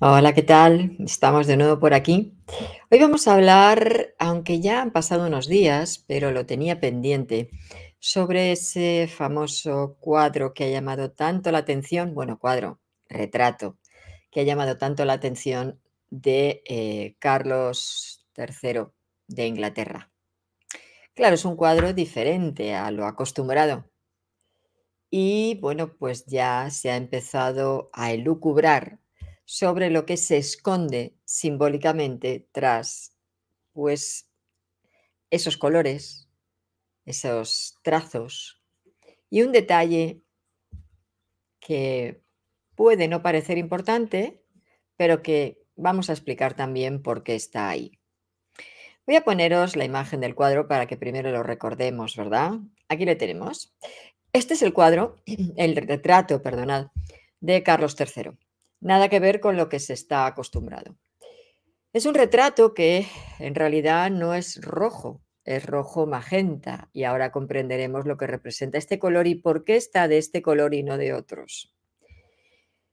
Hola, ¿qué tal? Estamos de nuevo por aquí. Hoy vamos a hablar, aunque ya han pasado unos días, pero lo tenía pendiente, sobre ese famoso cuadro que ha llamado tanto la atención, bueno, cuadro, retrato, que ha llamado tanto la atención de eh, Carlos III de Inglaterra. Claro, es un cuadro diferente a lo acostumbrado. Y bueno, pues ya se ha empezado a elucubrar sobre lo que se esconde simbólicamente tras pues esos colores, esos trazos. Y un detalle que puede no parecer importante, pero que vamos a explicar también por qué está ahí. Voy a poneros la imagen del cuadro para que primero lo recordemos, ¿verdad? Aquí lo tenemos. Este es el cuadro, el retrato, perdonad, de Carlos III. Nada que ver con lo que se está acostumbrado. Es un retrato que en realidad no es rojo, es rojo magenta y ahora comprenderemos lo que representa este color y por qué está de este color y no de otros.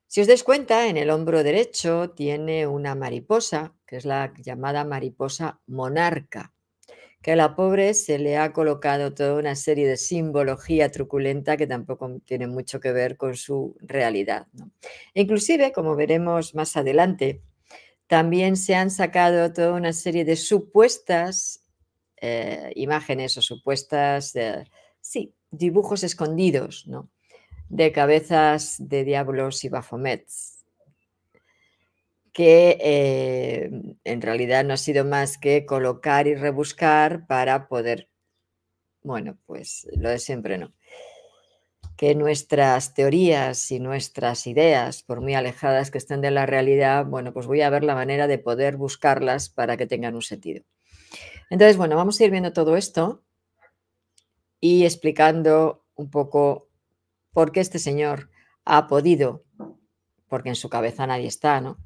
Si os dais cuenta, en el hombro derecho tiene una mariposa, que es la llamada mariposa monarca que a la pobre se le ha colocado toda una serie de simbología truculenta que tampoco tiene mucho que ver con su realidad. E inclusive, como veremos más adelante, también se han sacado toda una serie de supuestas eh, imágenes o supuestas, sí, dibujos escondidos, ¿no? De cabezas de diablos y bafomets, que eh, en realidad no ha sido más que colocar y rebuscar para poder, bueno, pues lo de siempre no. Que nuestras teorías y nuestras ideas, por muy alejadas que estén de la realidad, bueno, pues voy a ver la manera de poder buscarlas para que tengan un sentido. Entonces, bueno, vamos a ir viendo todo esto y explicando un poco por qué este señor ha podido, porque en su cabeza nadie está, ¿no?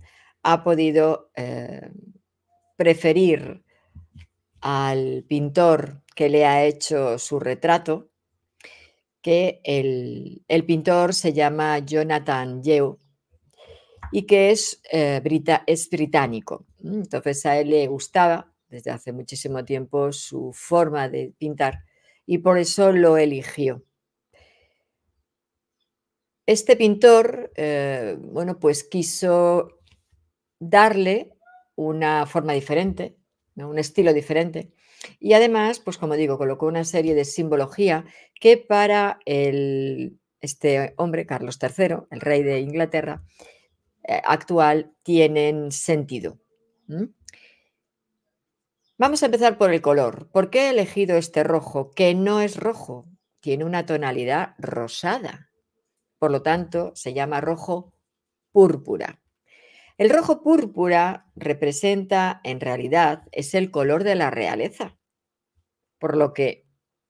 ha podido eh, preferir al pintor que le ha hecho su retrato, que el, pintor se llama Jonathan Yeo y que es, eh, británico. Entonces a él le gustaba desde hace muchísimo tiempo su forma de pintar y por eso lo eligió. Este pintor, eh, bueno, pues quiso darle una forma diferente, un estilo diferente. Y además, pues como digo, colocó una serie de simbología que para este hombre, Carlos III, el rey de Inglaterra, eh, actual, tienen sentido. Vamos a empezar por el color. ¿Por qué he elegido este rojo? Que no es rojo, tiene una tonalidad rosada. Por lo tanto, se llama rojo púrpura. El rojo púrpura representa, en realidad, es el color de la realeza, por lo que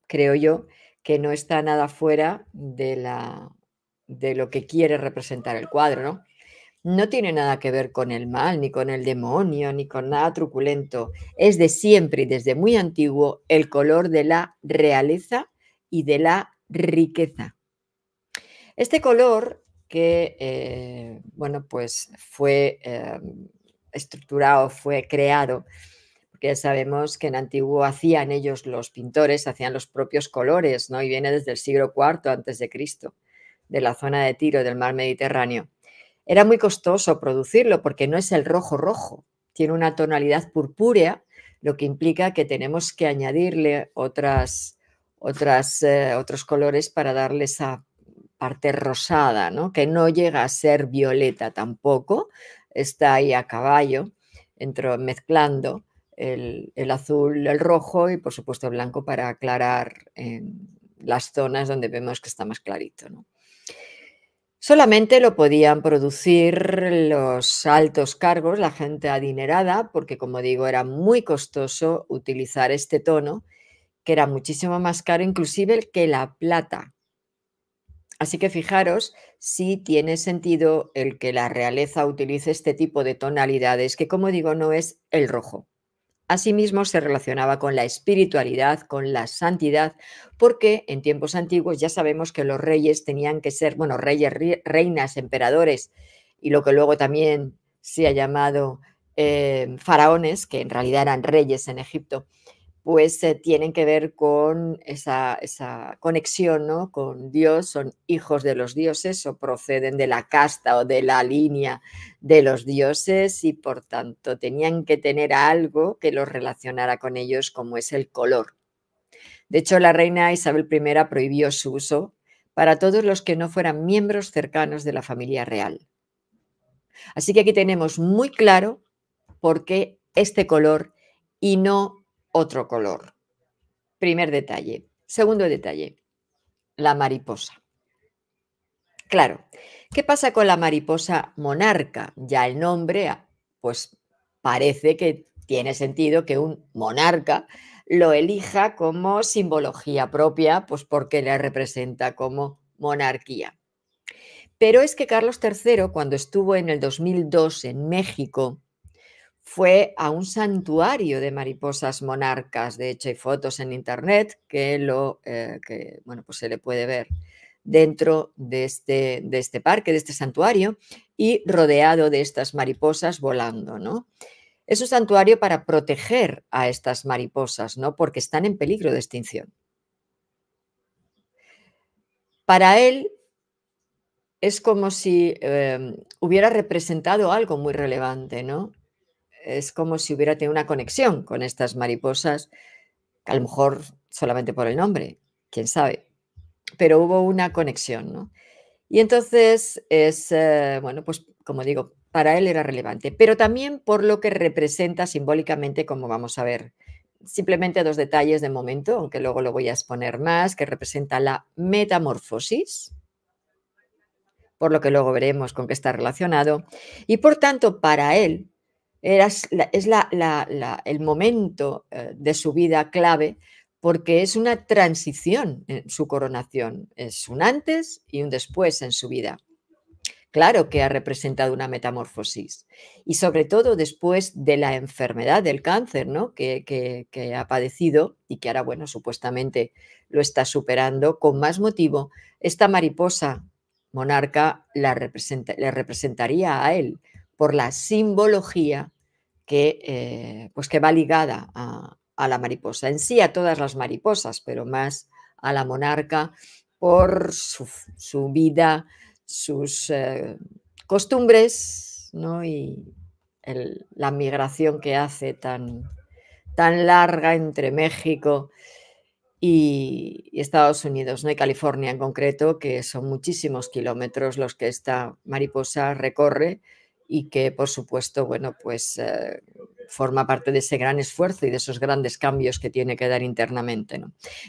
creo yo que no está nada fuera de, la, de lo que quiere representar el cuadro, ¿no? No tiene nada que ver con el mal, ni con el demonio, ni con nada truculento. Es de siempre y desde muy antiguo el color de la realeza y de la riqueza. Este color que, eh, bueno, pues fue em, estructurado, fue creado, porque sabemos que en antiguo hacían ellos los pintores, hacían los propios colores, ¿no? Y viene desde el siglo IV antes de Cristo, de la zona de Tiro, del mar Mediterráneo. Era muy costoso producirlo porque no es el rojo rojo, tiene una tonalidad purpúrea, lo que implica que tenemos que añadirle otras, otras, eh, otros colores para darle esa parte rosada, ¿no? que no llega a ser violeta tampoco, está ahí a caballo, entro, mezclando el, azul, el rojo y por supuesto el blanco para aclarar en las zonas donde vemos que está más clarito. Solamente lo podían producir los altos cargos, la gente adinerada, porque como digo, era muy costoso utilizar este tono, que era muchísimo más caro inclusive que la plata, Así que fijaros si tiene sentido el que la realeza utilice este tipo de tonalidades, que como digo no es el rojo. Asimismo se relacionaba con la espiritualidad, con la santidad, porque en tiempos antiguos ya sabemos que los reyes tenían que ser, bueno, reyes, reinas, emperadores y lo que luego también se ha llamado eh, faraones, que en realidad eran reyes en Egipto, pues tienen que ver con esa, esa conexión ¿no? con Dios, son hijos de los dioses o proceden de la casta o de la línea de los dioses y por tanto tenían que tener algo que los relacionara con ellos como es el color. De hecho, la reina Isabel I prohibió su uso para todos los que no fueran miembros cercanos de la familia real. Así que aquí tenemos muy claro por qué este color y no otro color. Primer detalle. Segundo detalle, la mariposa. Claro, ¿qué pasa con la mariposa monarca? Ya el nombre, ah, pues parece que tiene sentido que un monarca lo elija como simbología propia, pues porque le representa como monarquía. Pero es que Carlos III, cuando estuvo en el 2002 en México, fue a un santuario de mariposas monarcas. De hecho, hay fotos en internet que, lo, eh, que bueno, pues se le puede ver dentro de este, de este, parque, de este santuario, y rodeado de estas mariposas volando, ¿no? Es un santuario para proteger a estas mariposas, ¿no? Porque están en peligro de extinción. Para él es como si eh, hubiera representado algo muy relevante, ¿no? es como si hubiera tenido una conexión con estas mariposas, a lo mejor solamente por el nombre, quién sabe, pero hubo una conexión, Y entonces es, eh, bueno, pues como digo, para él era relevante, pero también por lo que representa simbólicamente, como vamos a ver. Simplemente dos detalles de momento, aunque luego lo voy a exponer más, que representa la metamorfosis, por lo que luego veremos con qué está relacionado, y por tanto para él era, es la, el momento eh, de su vida clave porque es una transición en su coronación, es un antes y un después en su vida. Claro que ha representado una metamorfosis y sobre todo después de la enfermedad del cáncer ¿no? que, ha padecido y que ahora, bueno, supuestamente lo está superando, con más motivo, esta mariposa monarca la representaría a él por la simbología que, eh, pues que va ligada a, la mariposa en sí, a todas las mariposas, pero más a la monarca por su, vida, sus eh, costumbres ¿no? y la migración que hace tan, tan larga entre México y, Estados Unidos, ¿no? y California en concreto, que son muchísimos kilómetros los que esta mariposa recorre y que, por supuesto, bueno, pues eh, forma parte de ese gran esfuerzo y de esos grandes cambios que tiene que dar internamente.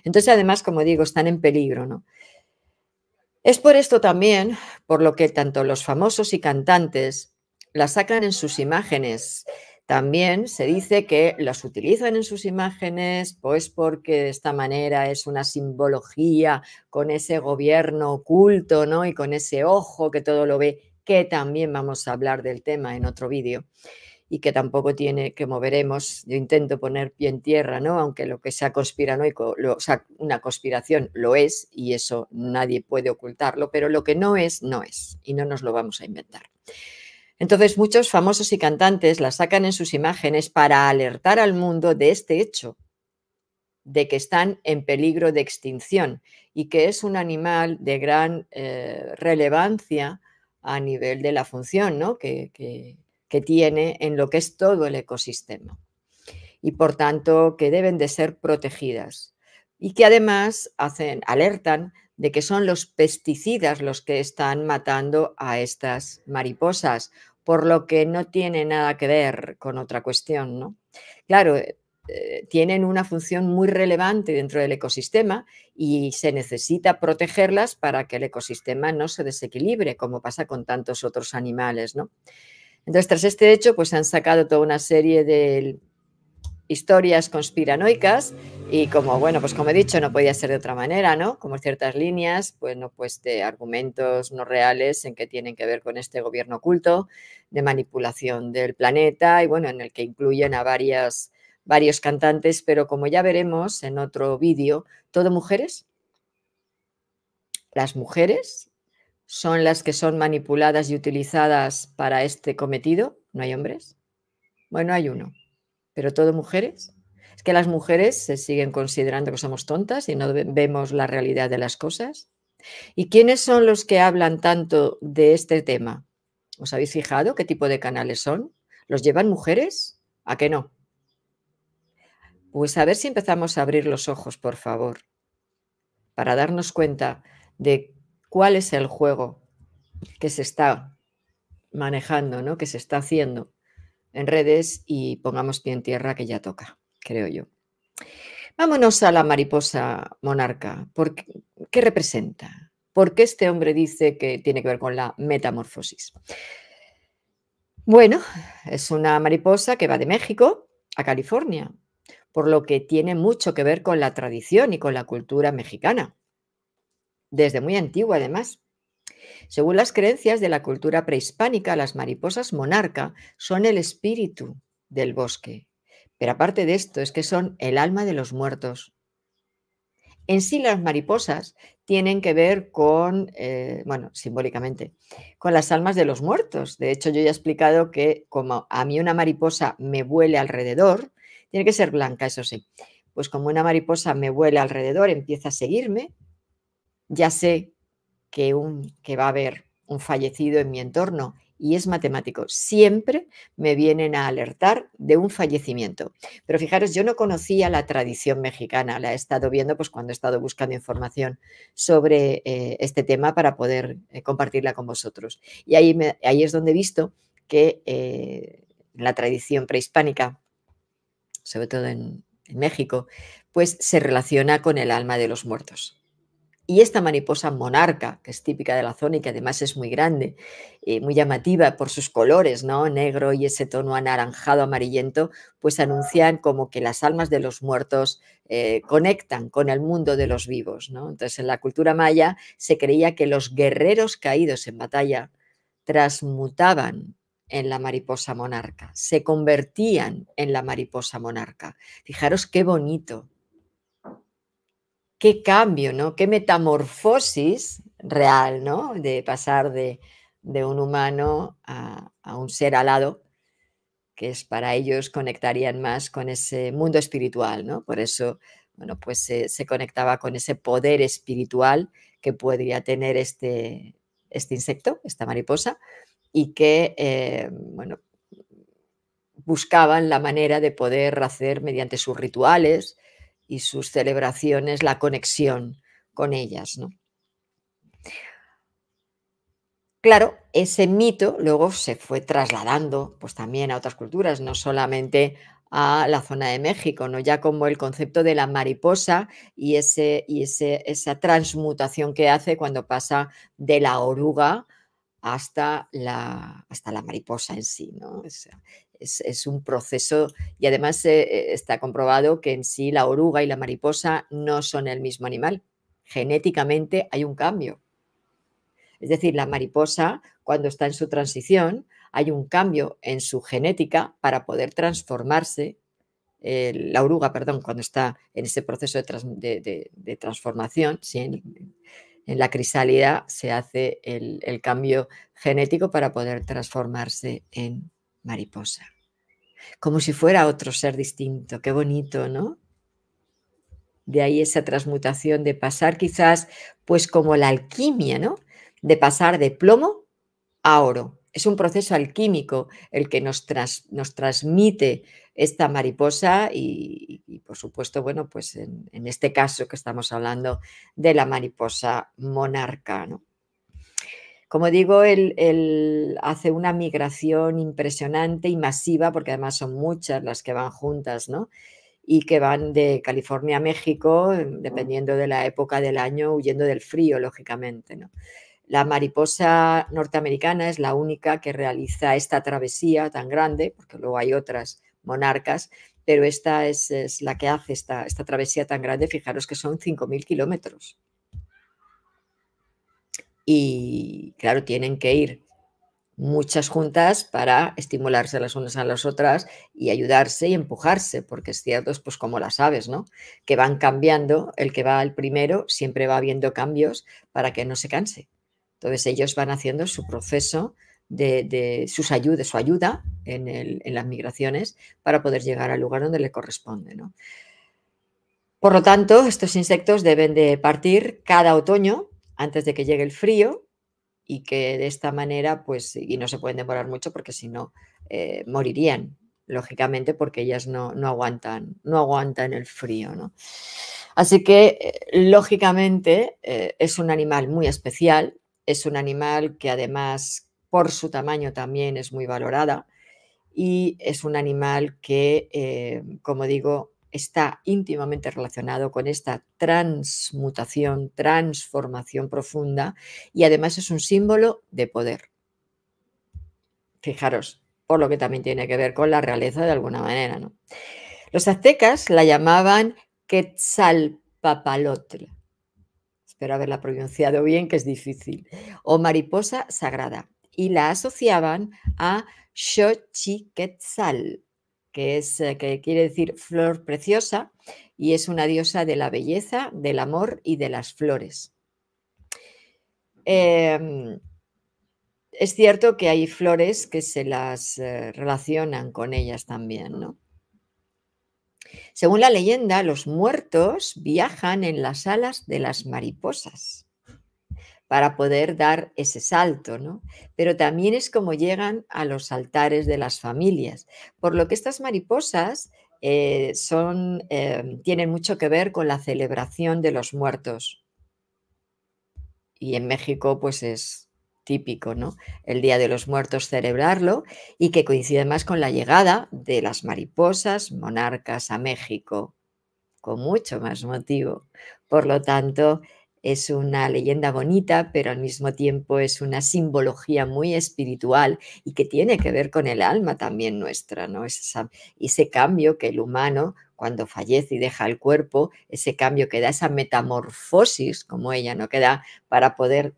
Entonces, además, como digo, están en peligro. ¿no? Es por esto también por lo que tanto los famosos y cantantes las sacan en sus imágenes. También se dice que las utilizan en sus imágenes, pues porque de esta manera es una simbología con ese gobierno oculto, ¿no? Y con ese ojo que todo lo ve que también vamos a hablar del tema en otro vídeo y que tampoco tiene que moveremos. Yo intento poner pie en tierra, ¿no? Aunque lo que sea conspiranoico, una conspiración lo es y eso nadie puede ocultarlo, pero lo que no es, no es y no nos lo vamos a inventar. Entonces muchos famosos y cantantes la sacan en sus imágenes para alertar al mundo de este hecho, de que están en peligro de extinción y que es un animal de gran eh, relevancia a nivel de la función que, tiene en lo que es todo el ecosistema y por tanto que deben de ser protegidas y que además hacen, alertan de que son los pesticidas los que están matando a estas mariposas, por lo que no tiene nada que ver con otra cuestión, ¿no? Claro, eh, eh, tienen una función muy relevante dentro del ecosistema y se necesita protegerlas para que el ecosistema no se desequilibre, como pasa con tantos otros animales. ¿no? Entonces, tras este hecho, pues han sacado toda una serie de historias conspiranoicas y como, bueno, pues como he dicho, no podía ser de otra manera, ¿no? Como ciertas líneas, pues no, pues de argumentos no reales en que tienen que ver con este gobierno oculto de manipulación del planeta y bueno, en el que incluyen a varias varios cantantes, pero como ya veremos en otro vídeo, todo mujeres. Las mujeres son las que son manipuladas y utilizadas para este cometido, no hay hombres. Bueno, hay uno, pero todo mujeres. Es que las mujeres se siguen considerando que somos tontas y no vemos la realidad de las cosas. ¿Y quiénes son los que hablan tanto de este tema? ¿Os habéis fijado qué tipo de canales son? ¿Los llevan mujeres? ¿A qué no? Pues a ver si empezamos a abrir los ojos, por favor, para darnos cuenta de cuál es el juego que se está manejando, ¿no? que se está haciendo en redes y pongamos pie en tierra que ya toca, creo yo. Vámonos a la mariposa monarca. ¿Por qué, representa? ¿Por qué este hombre dice que tiene que ver con la metamorfosis? Bueno, es una mariposa que va de México a California por lo que tiene mucho que ver con la tradición y con la cultura mexicana, desde muy antigua además. Según las creencias de la cultura prehispánica, las mariposas monarca son el espíritu del bosque, pero aparte de esto es que son el alma de los muertos. En sí las mariposas tienen que ver con, eh, bueno, simbólicamente, con las almas de los muertos. De hecho, yo ya he explicado que como a mí una mariposa me vuele alrededor, tiene que ser blanca, eso sí. Pues como una mariposa me vuela alrededor, empieza a seguirme, ya sé que, un, que va a haber un fallecido en mi entorno y es matemático. Siempre me vienen a alertar de un fallecimiento. Pero fijaros, yo no conocía la tradición mexicana, la he estado viendo pues, cuando he estado buscando información sobre eh, este tema para poder eh, compartirla con vosotros. Y ahí, ahí, es donde he visto que eh, la tradición prehispánica sobre todo en, México, pues se relaciona con el alma de los muertos. Y esta mariposa monarca, que es típica de la zona y que además es muy grande, y eh, muy llamativa por sus colores, ¿no? Negro y ese tono anaranjado, amarillento, pues anuncian como que las almas de los muertos eh, conectan con el mundo de los vivos, ¿no? Entonces, en la cultura maya se creía que los guerreros caídos en batalla transmutaban en la mariposa monarca, se convertían en la mariposa monarca. Fijaros qué bonito, qué cambio, ¿no? Qué metamorfosis real, ¿no? De pasar de, un humano a, un ser alado, que es para ellos conectarían más con ese mundo espiritual, ¿no? Por eso, bueno, pues se, conectaba con ese poder espiritual que podría tener este, este insecto, esta mariposa, y que, eh, bueno, buscaban la manera de poder hacer mediante sus rituales y sus celebraciones la conexión con ellas. ¿no? Claro, ese mito luego se fue trasladando pues, también a otras culturas, no solamente a la zona de México, ¿no? ya como el concepto de la mariposa y, y esa transmutación que hace cuando pasa de la oruga hasta la, hasta la mariposa en sí. ¿no? Es, un proceso y además eh, eh, está comprobado que en sí la oruga y la mariposa no son el mismo animal. Genéticamente hay un cambio. Es decir, la mariposa cuando está en su transición hay un cambio en su genética para poder transformarse. la oruga, perdón, cuando está en ese proceso de, transformación, sí, en la crisálida se hace el, el cambio genético para poder transformarse en mariposa. Como si fuera otro ser distinto. Qué bonito, ¿no? De ahí esa transmutación de pasar quizás, pues como la alquimia, ¿no? De pasar de plomo a oro, es un proceso alquímico el que nos, nos transmite esta mariposa y, por supuesto, bueno, pues en, este caso que estamos hablando de la mariposa monarca. ¿no? Como digo, él, hace una migración impresionante y masiva, porque además son muchas las que van juntas, ¿no? Y que van de California a México, dependiendo de la época del año, huyendo del frío, lógicamente, ¿no? La mariposa norteamericana es la única que realiza esta travesía tan grande, porque luego hay otras monarcas, pero esta es, la que hace esta, travesía tan grande. Fijaros que son 5.000 kilómetros. Y claro, tienen que ir muchas juntas para estimularse las unas a las otras y ayudarse y empujarse, porque es cierto, es pues como las aves, ¿no? Que van cambiando, el que va al primero siempre va habiendo cambios para que no se canse. Entonces ellos van haciendo su proceso de, sus su ayuda en, las migraciones para poder llegar al lugar donde le corresponde. Por lo tanto, estos insectos deben de partir cada otoño antes de que llegue el frío y que de esta manera, pues, y no se pueden demorar mucho porque si no, eh, morirían, lógicamente, porque ellas no, aguantan, no aguantan el frío. Así que, eh, lógicamente, eh, es un animal muy especial es un animal que además por su tamaño también es muy valorada y es un animal que, eh, como digo, está íntimamente relacionado con esta transmutación, transformación profunda y además es un símbolo de poder. Fijaros, por lo que también tiene que ver con la realeza de alguna manera. ¿no? Los aztecas la llamaban Quetzalpapalotl espero haberla pronunciado bien, que es difícil, o mariposa sagrada, y la asociaban a Xochiquetzal, que, es, eh, que quiere decir flor preciosa, y es una diosa de la belleza, del amor y de las flores. Em, es cierto que hay flores que se las eh, relacionan con ellas también, ¿no? Según la leyenda, los muertos viajan en las alas de las mariposas para poder dar ese salto, ¿no? Pero también es como llegan a los altares de las familias, por lo que estas mariposas eh, son, em, tienen mucho que ver con la celebración de los muertos. Y en México, pues es típico, ¿no? El Día de los Muertos celebrarlo y que coincide más con la llegada de las mariposas monarcas a México, con mucho más motivo. Por lo tanto, es una leyenda bonita, pero al mismo tiempo es una simbología muy espiritual y que tiene que ver con el alma también nuestra, ¿no? Esa, ese cambio que el humano, cuando fallece y deja el cuerpo, ese cambio que da esa metamorfosis, como ella, ¿no? queda para poder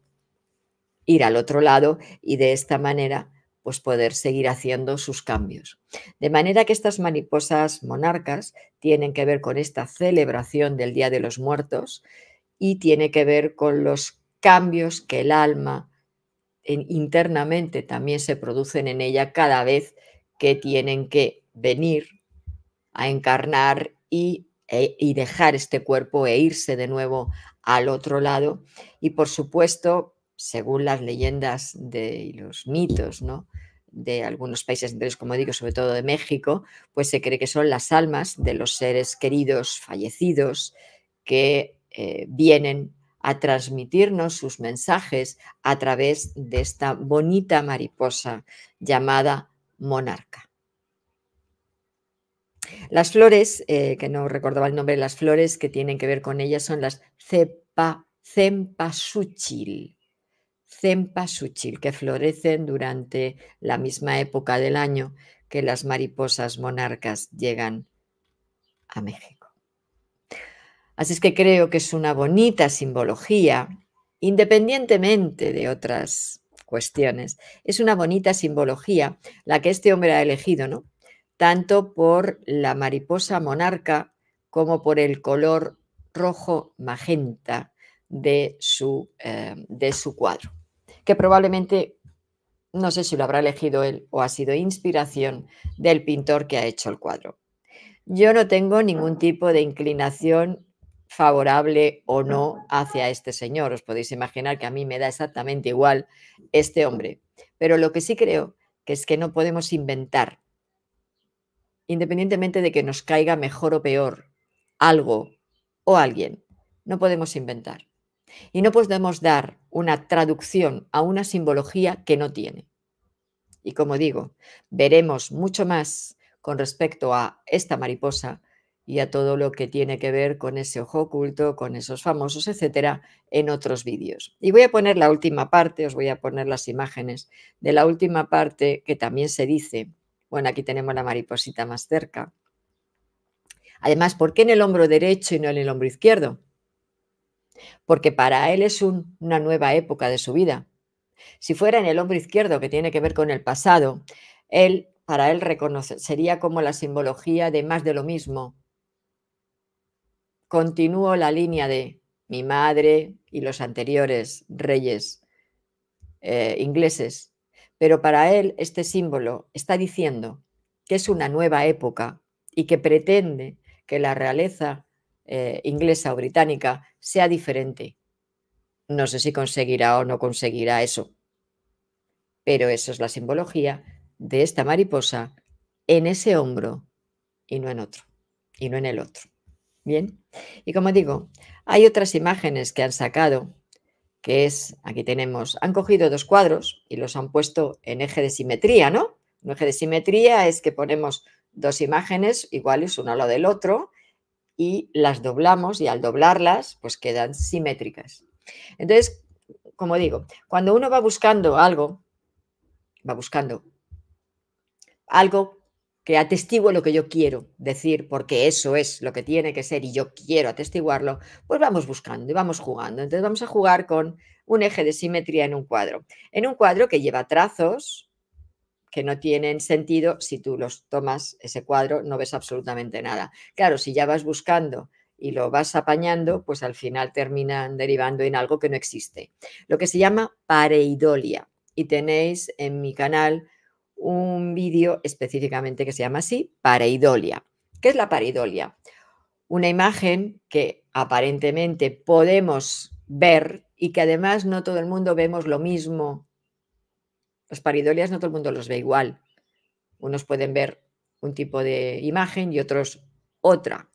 ir al otro lado y de esta manera pues poder seguir haciendo sus cambios. De manera que estas mariposas monarcas tienen que ver con esta celebración del Día de los Muertos y tiene que ver con los cambios que el alma internamente también se producen en ella cada vez que tienen que venir a encarnar y, eh, y dejar este cuerpo e irse de nuevo al otro lado. Y por supuesto según las leyendas de, y los mitos, de algunos países como digo, sobre todo de México, pues se cree que son las almas de los seres queridos fallecidos que eh, vienen a transmitirnos sus mensajes a través de esta bonita mariposa llamada monarca. Las flores, eh, que no recordaba el nombre, las flores que tienen que ver con ellas son las cepa, cempasúchil que florecen durante la misma época del año que las mariposas monarcas llegan a México. Así es que creo que es una bonita simbología, independientemente de otras cuestiones, es una bonita simbología la que este hombre ha elegido, ¿no? Tanto por la mariposa monarca como por el color rojo magenta de su, eh, de su cuadro que probablemente, no sé si lo habrá elegido él o ha sido inspiración del pintor que ha hecho el cuadro. Yo no tengo ningún tipo de inclinación favorable o no hacia este señor. Os podéis imaginar que a mí me da exactamente igual este hombre. Pero lo que sí creo que es que no podemos inventar, independientemente de que nos caiga mejor o peor algo o alguien, no podemos inventar. Y no podemos dar una traducción a una simbología que no tiene. Y como digo, veremos mucho más con respecto a esta mariposa y a todo lo que tiene que ver con ese ojo oculto, con esos famosos, etcétera, en otros vídeos. Y voy a poner la última parte, os voy a poner las imágenes de la última parte que también se dice. Bueno, aquí tenemos la mariposita más cerca. Además, ¿por qué en el hombro derecho y no en el hombro izquierdo? porque para él es una nueva época de su vida. Si fuera en el hombro izquierdo, que tiene que ver con el pasado, él, para él sería como la simbología de más de lo mismo. Continúo la línea de mi madre y los anteriores reyes eh, ingleses, pero para él este símbolo está diciendo que es una nueva época y que pretende que la realeza eh, inglesa o británica sea diferente. No sé si conseguirá o no conseguirá eso, pero eso es la simbología de esta mariposa en ese hombro y no en otro, y no en el otro. Bien, y como digo, hay otras imágenes que han sacado, que es, aquí tenemos, han cogido dos cuadros y los han puesto en eje de simetría, ¿no? Un eje de simetría es que ponemos dos imágenes iguales uno a lo del otro y las doblamos y al doblarlas pues quedan simétricas. Entonces, como digo, cuando uno va buscando algo, va buscando algo que atestigue lo que yo quiero decir, porque eso es lo que tiene que ser y yo quiero atestiguarlo, pues vamos buscando y vamos jugando. Entonces vamos a jugar con un eje de simetría en un cuadro. En un cuadro que lleva trazos, que no tienen sentido, si tú los tomas, ese cuadro, no ves absolutamente nada. Claro, si ya vas buscando y lo vas apañando, pues al final terminan derivando en algo que no existe. Lo que se llama pareidolia. Y tenéis en mi canal un vídeo específicamente que se llama así, pareidolia. ¿Qué es la pareidolia? Una imagen que aparentemente podemos ver y que además no todo el mundo vemos lo mismo las paridolias no todo el mundo los ve igual. Unos pueden ver un tipo de imagen y otros otra.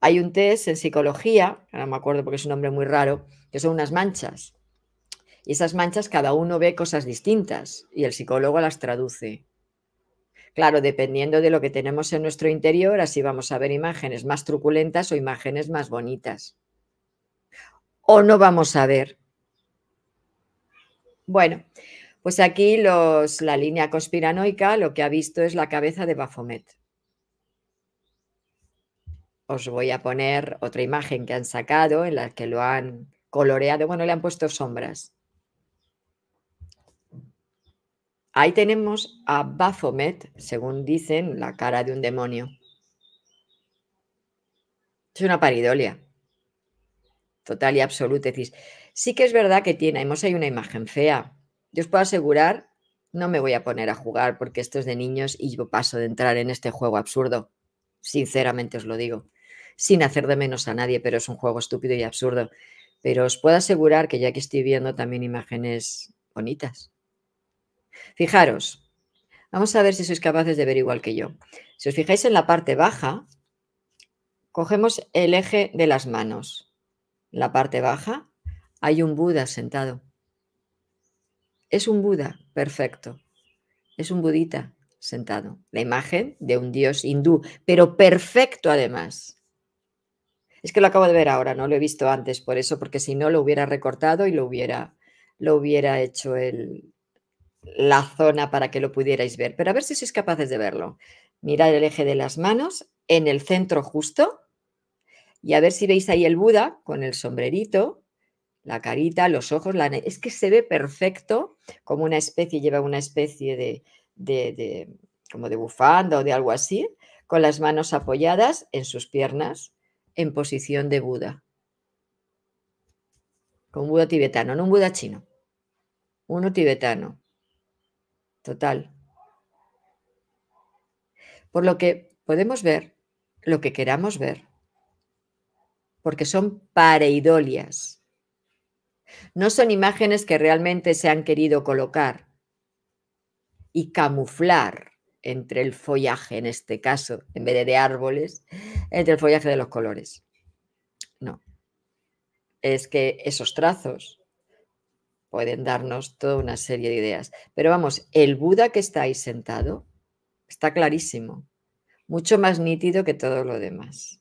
Hay un test en psicología, ahora me acuerdo porque es un nombre muy raro, que son unas manchas. Y esas manchas cada uno ve cosas distintas y el psicólogo las traduce. Claro, dependiendo de lo que tenemos en nuestro interior, así vamos a ver imágenes más truculentas o imágenes más bonitas. O no vamos a ver. Bueno, pues aquí los, la línea conspiranoica lo que ha visto es la cabeza de Bafomet. Os voy a poner otra imagen que han sacado en la que lo han coloreado, bueno, le han puesto sombras. Ahí tenemos a Baphomet, según dicen, la cara de un demonio. Es una paridolia. Total y absoluta. Sí que es verdad que tiene, hemos hay una imagen fea, yo os puedo asegurar, no me voy a poner a jugar porque esto es de niños y yo paso de entrar en este juego absurdo. Sinceramente os lo digo. Sin hacer de menos a nadie, pero es un juego estúpido y absurdo. Pero os puedo asegurar que ya que estoy viendo también imágenes bonitas. Fijaros, Vamos a ver si sois capaces de ver igual que yo. Si os fijáis en la parte baja, cogemos el eje de las manos. En la parte baja hay un Buda sentado. Es un Buda, perfecto. Es un budita sentado. La imagen de un dios hindú, pero perfecto además. Es que lo acabo de ver ahora, no lo he visto antes, por eso, porque si no lo hubiera recortado y lo hubiera, lo hubiera hecho el, la zona para que lo pudierais ver. Pero a ver si sois capaces de verlo. Mirad el eje de las manos en el centro justo y a ver si veis ahí el Buda con el sombrerito, la carita, los ojos, la... es que se ve perfecto como una especie, lleva una especie de, como de bufanda o de algo así, con las manos apoyadas en sus piernas, en posición de Buda. Con Buda tibetano, no un Buda chino. Uno tibetano. Total. Por lo que podemos ver lo que queramos ver, porque son pareidolias. No son imágenes que realmente se han querido colocar y camuflar entre el follaje, en este caso, en vez de árboles, entre el follaje de los colores. No. Es que esos trazos pueden darnos toda una serie de ideas. Pero vamos, el Buda que está ahí sentado está clarísimo, mucho más nítido que todo lo demás.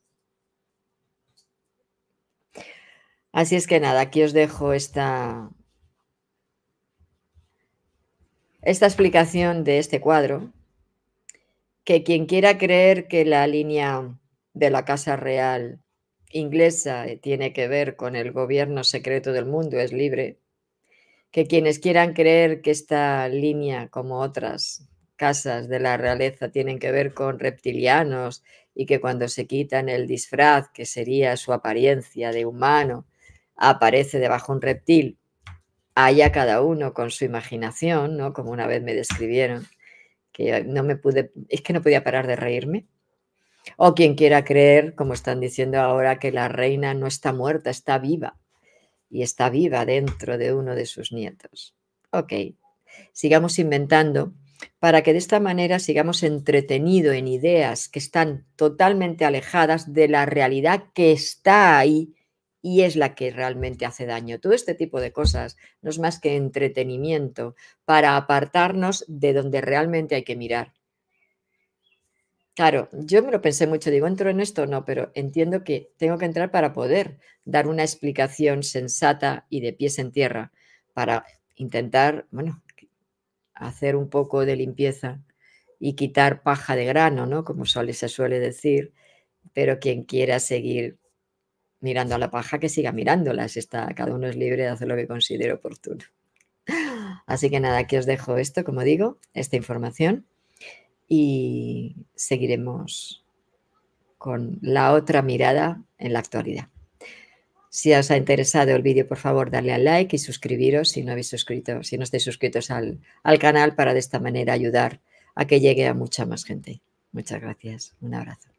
Así es que nada, aquí os dejo esta, esta explicación de este cuadro, que quien quiera creer que la línea de la Casa Real inglesa tiene que ver con el gobierno secreto del mundo, es libre, que quienes quieran creer que esta línea, como otras casas de la realeza, tienen que ver con reptilianos y que cuando se quitan el disfraz, que sería su apariencia de humano, aparece debajo un reptil, allá cada uno con su imaginación, ¿no? Como una vez me describieron, que no me pude, es que no podía parar de reírme. O quien quiera creer, como están diciendo ahora, que la reina no está muerta, está viva. Y está viva dentro de uno de sus nietos. Ok, sigamos inventando para que de esta manera sigamos entretenido en ideas que están totalmente alejadas de la realidad que está ahí y es la que realmente hace daño. Todo este tipo de cosas no es más que entretenimiento para apartarnos de donde realmente hay que mirar. Claro, yo me lo pensé mucho, digo, ¿entro en esto? No, pero entiendo que tengo que entrar para poder dar una explicación sensata y de pies en tierra, para intentar, bueno, hacer un poco de limpieza y quitar paja de grano, ¿no? Como se suele decir, pero quien quiera seguir mirando a la paja, que siga mirándolas. Está, cada uno es libre de hacer lo que considere oportuno. Así que nada, aquí os dejo esto, como digo, esta información y seguiremos con la otra mirada en la actualidad. Si os ha interesado el vídeo, por favor, darle al like y suscribiros si no habéis suscrito, si no estáis suscritos al, al canal para de esta manera ayudar a que llegue a mucha más gente. Muchas gracias. Un abrazo.